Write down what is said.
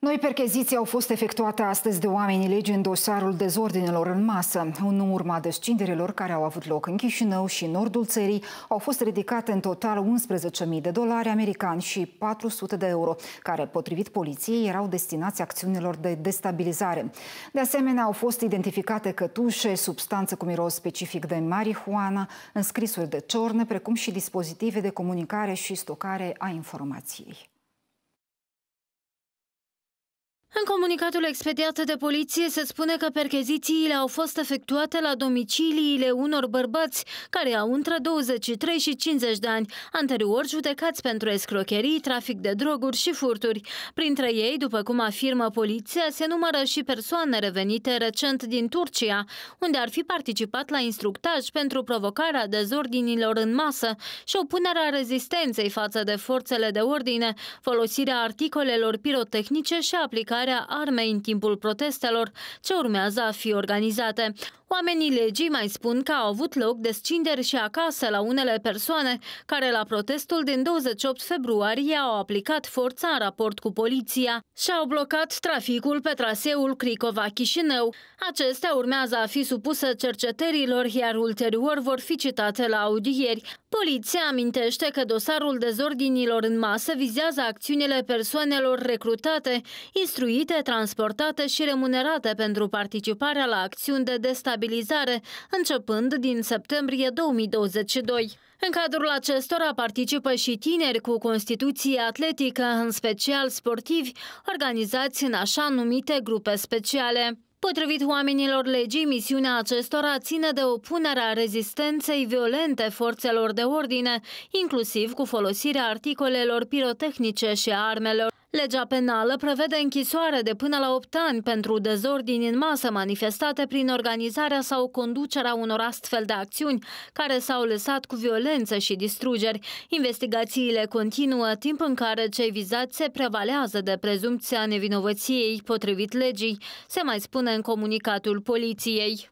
Noi percheziții au fost efectuate astăzi de oamenii legii în dosarul dezordinelor în masă. În urma descinderilor care au avut loc în Chișinău și în nordul țării, au fost ridicate în total 11.000 de dolari americani și 400 de euro, care, potrivit poliției, erau destinați acțiunilor de destabilizare. De asemenea, au fost identificate cătușe, substanță cu miros specific de marihuana, înscrisuri de ciorne, precum și dispozitive de comunicare și stocare a informației. În comunicatul expediat de poliție se spune că perchezițiile au fost efectuate la domiciliile unor bărbați care au între 23 și 50 de ani, anterior judecați pentru escrocherii, trafic de droguri și furturi. Printre ei, după cum afirmă poliția, se numără și persoane revenite recent din Turcia, unde ar fi participat la instructaj pentru provocarea dezordinilor în masă și opunerea rezistenței față de forțele de ordine, folosirea articolelor pirotehnice și aplicarea purtarea armei în timpul protestelor ce urmează a fi organizate. Oamenii legii mai spun că au avut loc descinderi și acasă la unele persoane care la protestul din 28 februarie au aplicat forța în raport cu poliția și au blocat traficul pe traseul Cricova-Chișinău. Acestea urmează a fi supuse cercetărilor, iar ulterior vor fi citate la audieri. Poliția amintește că dosarul dezordinilor în masă vizează acțiunile persoanelor recrutate, instruite instruite, transportate și remunerate pentru participarea la acțiuni de destabilizare, începând din septembrie 2022. În cadrul acestora participă și tineri cu constituție atletică, în special sportivi, organizați în așa numite grupe speciale. Potrivit oamenilor legii, misiunea acestora ține de opunerea rezistenței violente forțelor de ordine, inclusiv cu folosirea articolelor pirotehnice și armelor. Legea penală prevede închisoare de până la 8 ani pentru dezordini în masă manifestate prin organizarea sau conducerea unor astfel de acțiuni care s-au lăsat cu violență și distrugeri. Investigațiile continuă timp în care cei vizați se prevalează de prezumția nevinovăției potrivit legii, se mai spune în comunicatul poliției.